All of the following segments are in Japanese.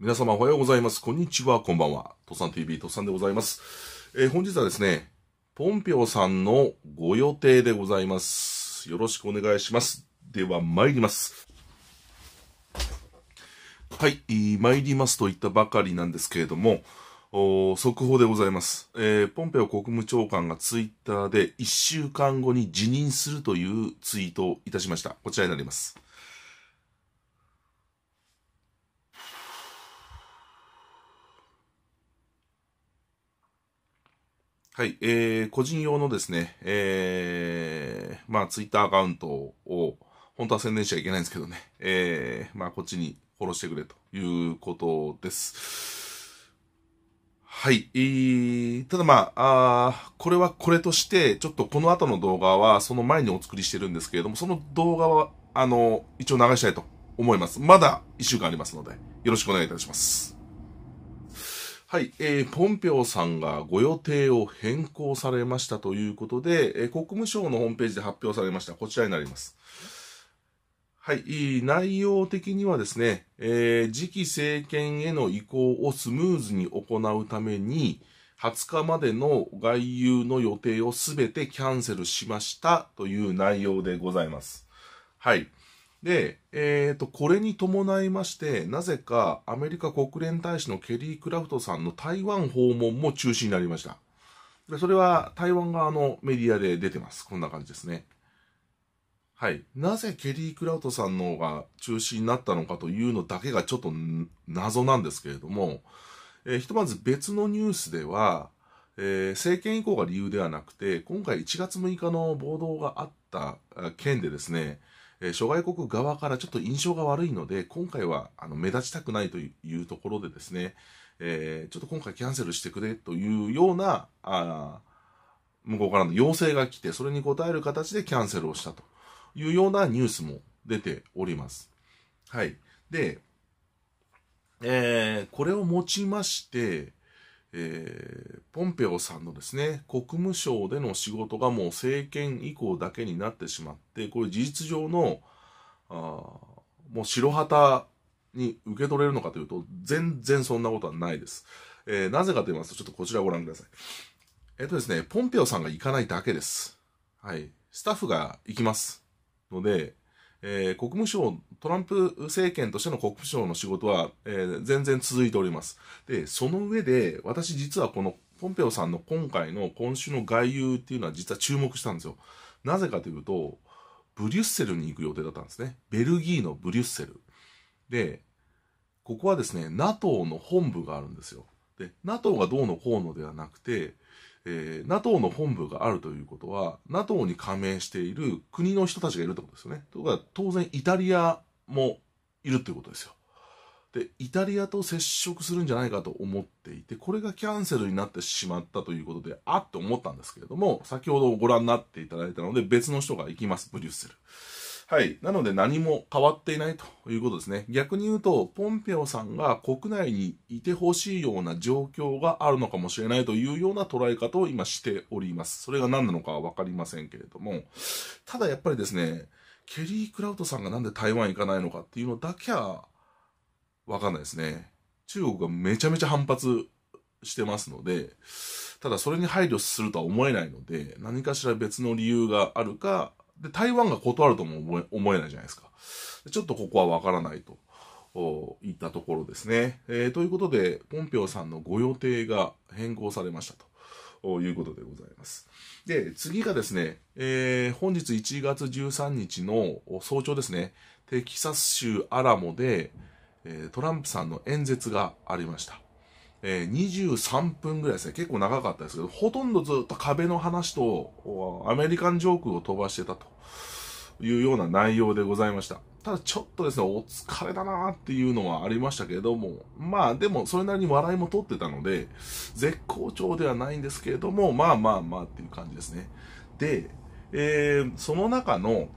皆様おはようございます。こんにちは、こんばんは。トさん TV、トさんでございます。えー、本日はですね、ポンピョウさんのご予定でございます。よろしくお願いします。では、参ります。はい、参りますと言ったばかりなんですけれども、速報でございます、えー、ポンペオ国務長官がツイッターで1週間後に辞任するというツイートをいたしました。こちらになります。はい、えー、個人用のですね、えー、まあ、ツイッターアカウントを、本当は宣伝しちゃいけないんですけどね、えー、まあ、こっちに殺してくれということです。はい、えー、ただまあ、あこれはこれとして、ちょっとこの後の動画は、その前にお作りしてるんですけれども、その動画は、あの、一応流したいと思います。まだ1週間ありますので、よろしくお願いいたします。はい、えー、ポンピョーさんがご予定を変更されましたということで、えー、国務省のホームページで発表されました。こちらになります。はい、内容的にはですね、えー、次期政権への移行をスムーズに行うために、20日までの外遊の予定をすべてキャンセルしましたという内容でございます。はい。で、えーと、これに伴いましてなぜかアメリカ国連大使のケリー・クラフトさんの台湾訪問も中止になりましたでそれは台湾側のメディアで出てますこんな感じですねはいなぜケリー・クラフトさんの方が中止になったのかというのだけがちょっと謎なんですけれども、えー、ひとまず別のニュースではえー、政権移行が理由ではなくて今回1月6日の暴動があった件でですね、えー、諸外国側からちょっと印象が悪いので、今回はあの目立ちたくないというところでですね、えー、ちょっと今回キャンセルしてくれというような、あ向こうからの要請が来て、それに応える形でキャンセルをしたというようなニュースも出ております。はい。で、えー、これをもちまして、えー、ポンペオさんのですね、国務省での仕事がもう政権以降だけになってしまって、これ事実上の、あもう白旗に受け取れるのかというと、全然そんなことはないです。えー、なぜかと言いますと、ちょっとこちらをご覧ください。えっ、ー、とですね、ポンペオさんが行かないだけです。はい。スタッフが行きます。ので、えー、国務省、トランプ政権としての国務省の仕事は、えー、全然続いております。で、その上で、私実はこのポンペオさんの今回の今週の外遊っていうのは実は注目したんですよ。なぜかというと、ブリュッセルに行く予定だったんですね。ベルギーのブリュッセル。で、ここはですね、NATO の本部があるんですよ。で、NATO がどうのこうのではなくて、えー、NATO の本部があるということは NATO に加盟している国の人たちがいるってことですよね。とこ当然イタリアもいるということですよ。でイタリアと接触するんじゃないかと思っていてこれがキャンセルになってしまったということであっと思ったんですけれども先ほどご覧になっていただいたので別の人が行きますブリュッセル。はい。なので何も変わっていないということですね。逆に言うと、ポンペオさんが国内にいてほしいような状況があるのかもしれないというような捉え方を今しております。それが何なのかはわかりませんけれども、ただやっぱりですね、ケリー・クラウトさんがなんで台湾行かないのかっていうのだけはわかんないですね。中国がめちゃめちゃ反発してますので、ただそれに配慮するとは思えないので、何かしら別の理由があるか、で、台湾が断るとも思え思えないじゃないですか。ちょっとここはわからないと。いったところですね、えー、ということで、ポンピョウさんのご予定が変更されましたということでございます。で、次がですね、えー、本日1月13日の早朝ですね、テキサス州アラモで、えー、トランプさんの演説がありました。えー、23分ぐらいですね。結構長かったですけど、ほとんどずっと壁の話と、アメリカンジョークを飛ばしてたというような内容でございました。ただちょっとですね、お疲れだなーっていうのはありましたけれども、まあでもそれなりに笑いも取ってたので、絶好調ではないんですけれども、まあまあまあっていう感じですね。で、えー、その中の、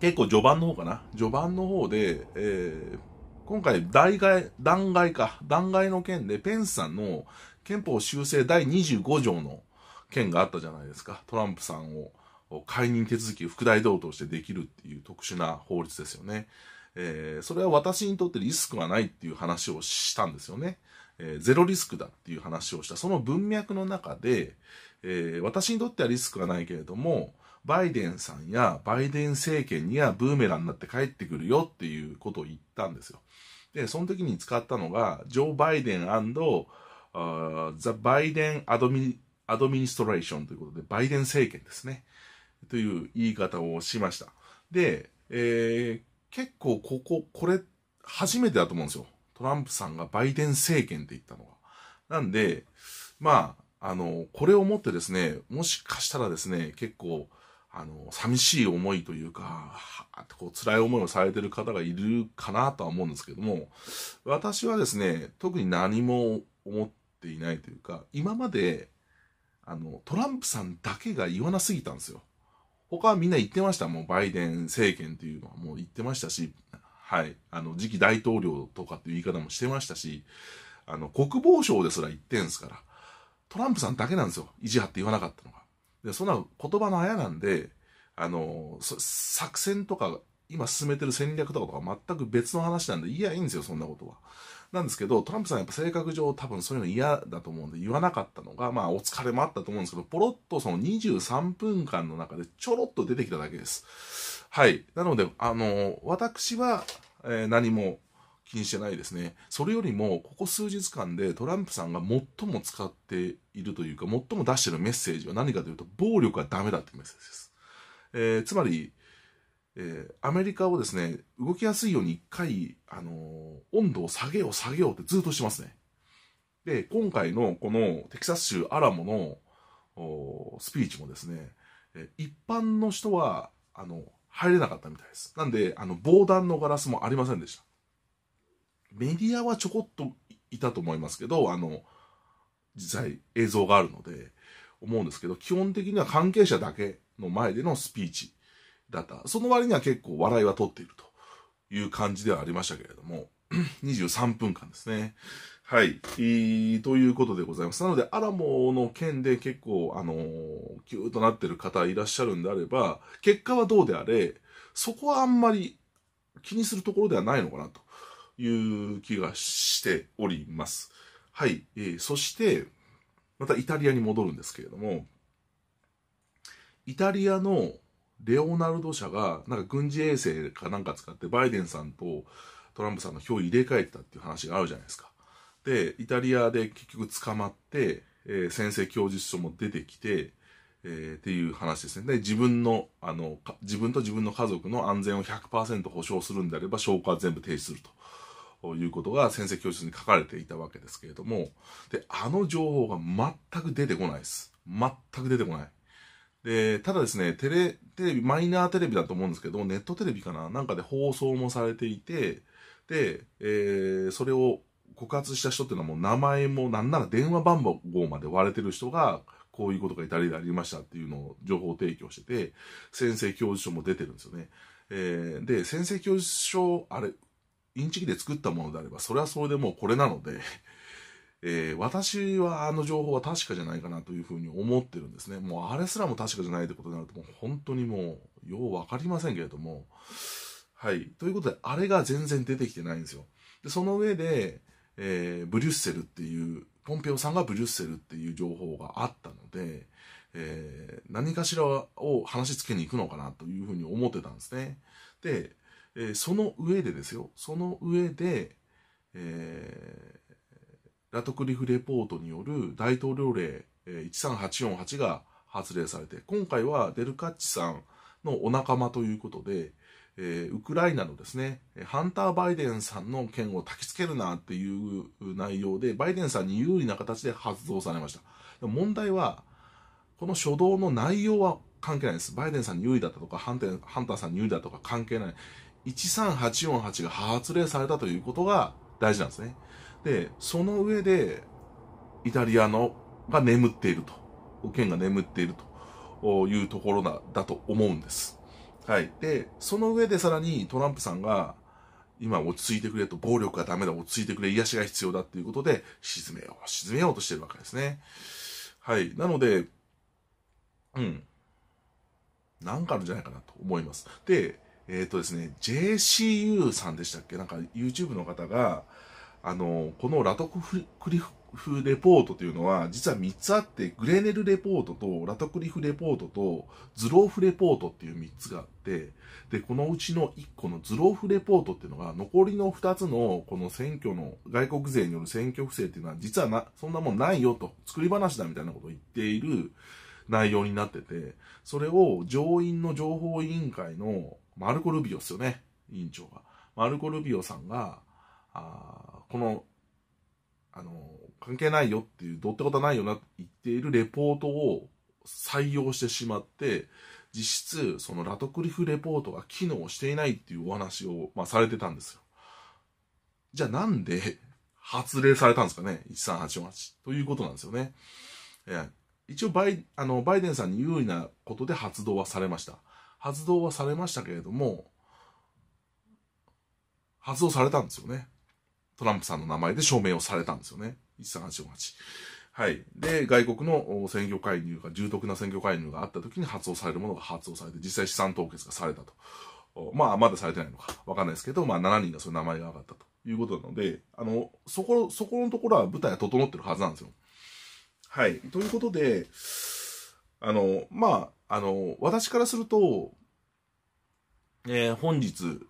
結構序盤の方かな。序盤の方で、えー今回、断崖弾劾か、弾劾の件で、ペンスさんの憲法修正第25条の件があったじゃないですか。トランプさんを解任手続き、副大統領としてできるっていう特殊な法律ですよね。えー、それは私にとってリスクがないっていう話をしたんですよね。えー、ゼロリスクだっていう話をした。その文脈の中で、えー、私にとってはリスクがないけれども、バイデンさんやバイデン政権にはブーメランになって帰ってくるよっていうことを言ったんですよ。で、その時に使ったのが、ジョー・バイデンザ・バイデンアドミ・アドミニストレーションということで、バイデン政権ですね。という言い方をしました。で、えー、結構ここ、これ、初めてだと思うんですよ。トランプさんがバイデン政権って言ったのが。なんで、まあ、あの、これをもってですね、もしかしたらですね、結構、あの、寂しい思いというか、はあ、こう辛い思いをされてる方がいるかなとは思うんですけども、私はですね、特に何も思っていないというか、今まで、あの、トランプさんだけが言わなすぎたんですよ。他はみんな言ってました。もうバイデン政権というのはもう言ってましたし、はい、あの、次期大統領とかっていう言い方もしてましたし、あの、国防省ですら言ってんすから、トランプさんだけなんですよ。意地張って言わなかったのが。でそんな言葉のあやなんで、あの作戦とか、今進めてる戦略とかとは全く別の話なんで、いや、いいんですよ、そんなことは。なんですけど、トランプさんやっぱ性格上多分そういうの嫌だと思うんで言わなかったのが、まあお疲れもあったと思うんですけど、ポロッとその23分間の中でちょろっと出てきただけです。はい。なので、あのー、私は、えー、何も気にしてないですね。それよりも、ここ数日間でトランプさんが最も使っているというか、最も出してるメッセージは何かというと、暴力はダメだというメッセージです。えー、つまり、えー、アメリカをですね、動きやすいように一回、あのー、温度を下げよう下げようってずっとしてますね。で、今回のこのテキサス州アラモのスピーチもですね、え一般の人は、あの、入れなかったみたいです。なんで、あの、防弾のガラスもありませんでした。メディアはちょこっといたと思いますけど、あの、実際映像があるので、思うんですけど、基本的には関係者だけの前でのスピーチだった。その割には結構笑いは取っているという感じではありましたけれども、23 分間ですね。はい。ということでございます。なので、アラモの件で結構、あのー、キューとなってる方いらっしゃるんであれば、結果はどうであれ、そこはあんまり気にするところではないのかなと。いう気がしております。はい。えー、そして、またイタリアに戻るんですけれども、イタリアのレオナルド社が、なんか軍事衛星かなんか使ってバイデンさんとトランプさんの票を入れ替えてたっていう話があるじゃないですか。で、イタリアで結局捕まって、えー、先生供述書も出てきて、えー、っていう話ですね。で、自分の、あの、自分と自分の家族の安全を100%保障するんであれば、証拠は全部停止すると。いうことが先生教室に書かれていたわけですけれども、で、あの情報が全く出てこないです。全く出てこない。で、ただですね、テレ、テレビ、マイナーテレビだと思うんですけど、ネットテレビかななんかで放送もされていて、で、えー、それを告発した人っていうのはもう名前もなんなら電話番号まで割れてる人がこういうことが至りでありましたっていうのを情報提供してて、先生教授書も出てるんですよね。えー、で、先生教授書、あれ、インチキで作ったものであれば、それはそれでもうこれなので えー、私はあの情報は確かじゃないかなというふうに思ってるんですね。もうあれすらも確かじゃないってことになると、もう本当にもう、よう分かりませんけれども、はい。ということで、あれが全然出てきてないんですよ。で、その上で、えー、ブリュッセルっていう、ポンペオさんがブリュッセルっていう情報があったので、えー、何かしらを話つけに行くのかなというふうに思ってたんですね。で、えー、その上でですよ、その上で、えー、ラトクリフレポートによる大統領令、えー、13848が発令されて、今回はデルカッチさんのお仲間ということで、えー、ウクライナのですね、ハンター・バイデンさんの件を焚きつけるなっていう内容で、バイデンさんに有利な形で発動されました。問題は、この初動の内容は関係ないです。バイデンさんに有利だったとか、ハンターさんに有利だとか関係ない。13848が発令されたということが大事なんですね。で、その上で、イタリアのが眠っていると、県が眠っているというところだだと思うんです。はい。で、その上でさらにトランプさんが、今落ち着いてくれと、暴力がダメだ、落ち着いてくれ、癒しが必要だっていうことで、沈めよう、沈めようとしてるわけですね。はい。なので、うん。なんかあるんじゃないかなと思います。で、えっ、ー、とですね、JCU さんでしたっけなんか YouTube の方が、あの、このラトクリフレポートというのは、実は3つあって、グレネルレポートと、ラトクリフレポートと、ズローフレポートっていう3つがあって、で、このうちの1個のズローフレポートっていうのが、残りの2つの、この選挙の、外国勢による選挙不正っていうのは、実はな、そんなもんないよと、作り話だみたいなことを言っている内容になってて、それを上院の情報委員会の、マルコ・ルビオですよね、委員長が。マルコ・ルビオさんが、あこの、あの、関係ないよっていう、どうってことはないよなって言っているレポートを採用してしまって、実質、そのラトクリフレポートが機能していないっていうお話を、まあ、されてたんですよ。じゃあなんで発令されたんですかね ?1388 ということなんですよね。え一応バイ、あの、バイデンさんに有利なことで発動はされました。発動はされましたけれども、発動されたんですよね。トランプさんの名前で証明をされたんですよね。13848。はい。で、外国の選挙介入が、重篤な選挙介入があった時に発動されるものが発動されて、実際資産凍結がされたと。まあ、まだされてないのか、わかんないですけど、まあ、7人がそういう名前が上がったということなので、あの、そこ、そこのところは舞台は整ってるはずなんですよ。はい。ということで、あの、まあ、あの、私からすると、えー、本日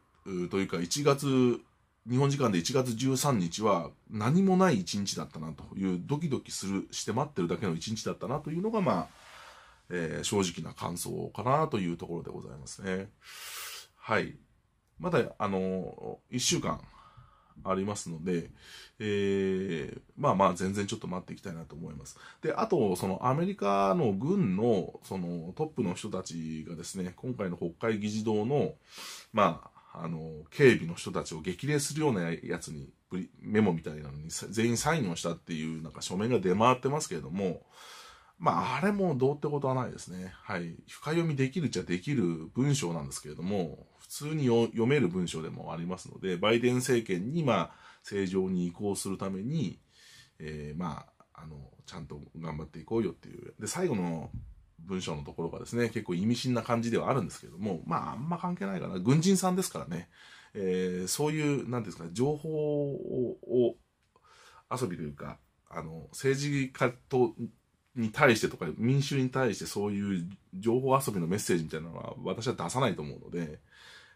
というか1月、日本時間で1月13日は何もない一日だったなというドキドキするして待ってるだけの一日だったなというのがまあ、えー、正直な感想かなというところでございますね。はい。まだあの1週間ありますので、えー、まあまあ全然ちょっと待っていきたいなと思います。で、あと、そのアメリカの軍の、そのトップの人たちがですね、今回の国会議事堂の、まあ、あの、警備の人たちを激励するようなやつに、メモみたいなのに全員サインをしたっていう、なんか書面が出回ってますけれども、まあ、あれもどうってことはないですね。はい。深読みできるっちゃできる文章なんですけれども、普通に読める文章でもありますので、バイデン政権に、まあ、正常に移行するために、えー、まあ、あの、ちゃんと頑張っていこうよっていう。で、最後の文章のところがですね、結構意味深な感じではあるんですけども、まあ、あんま関係ないかな。軍人さんですからね、えー、そういう、なんですか、情報を遊びというか、あの、政治家と、に対してとか、民衆に対してそういう情報遊びのメッセージみたいなのは私は出さないと思うので、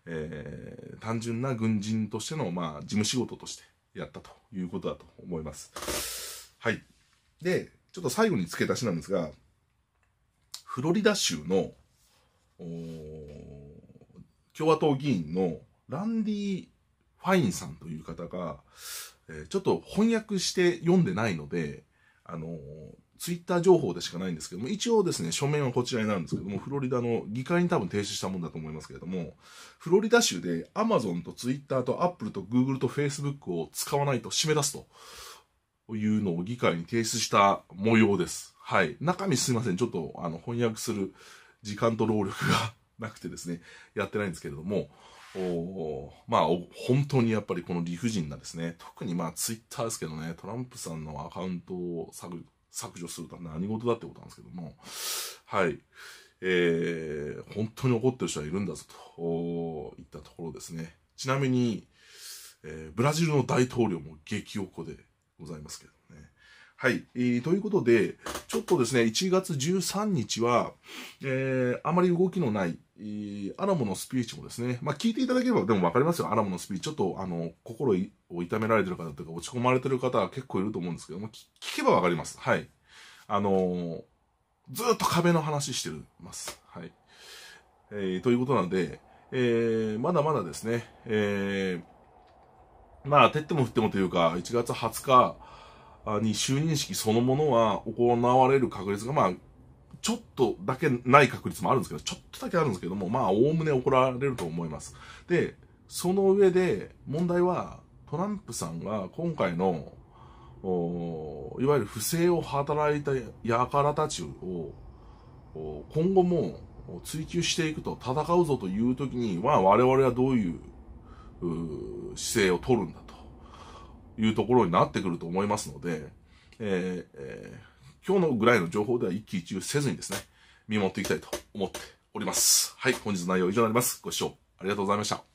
えー、単純な軍人としての、まあ、事務仕事としてやったということだと思います。はい。で、ちょっと最後に付け足しなんですが、フロリダ州の共和党議員のランディ・ファインさんという方が、えー、ちょっと翻訳して読んでないので、あのー、ツイッター情報でしかないんですけども、一応ですね、書面はこちらになるんですけども、フロリダの議会に多分提出したもんだと思いますけれども、フロリダ州でアマゾンとツイッターとアップルとグーグルとフェイスブックを使わないと締め出すというのを議会に提出した模様です。はい。中身すいません。ちょっと、あの、翻訳する時間と労力がなくてですね、やってないんですけれども、おまあ、本当にやっぱりこの理不尽なですね、特にまあ、ツイッターですけどね、トランプさんのアカウントを削削除するとは何事だってことなんですけども、はい。えー、本当に怒ってる人はいるんだぞと言ったところですね。ちなみに、えー、ブラジルの大統領も激おこでございますけどね。はい、えー、ということで、ちょっとですね、1月13日は、えー、あまり動きのない、アラモのスピーチもですね、まあ、聞いていただければでも分かりますよ、アラモのスピーチ、ちょっとあの心を痛められてる方というか、落ち込まれてる方は結構いると思うんですけども、聞けば分かります。はい。あのー、ずっと壁の話してるます。はい。えー、ということなんで、えー、まだまだですね、えー、まあ、手っても降ってもというか、1月20日、に就任式そのものは行われる確率が、まあ、ちょっとだけない確率もあるんですけど、ちょっとだけあるんですけども、まあ、おおむね怒られると思います。で、その上で、問題は、トランプさんが今回の、いわゆる不正を働いた輩たちを、今後も追求していくと、戦うぞという時には、我々はどういう姿勢を取るんだと。いうところになってくると思いますので、えーえー、今日のぐらいの情報では一喜一憂せずにですね、見守っていきたいと思っております。はい、本日の内容は以上になります。ご視聴ありがとうございました。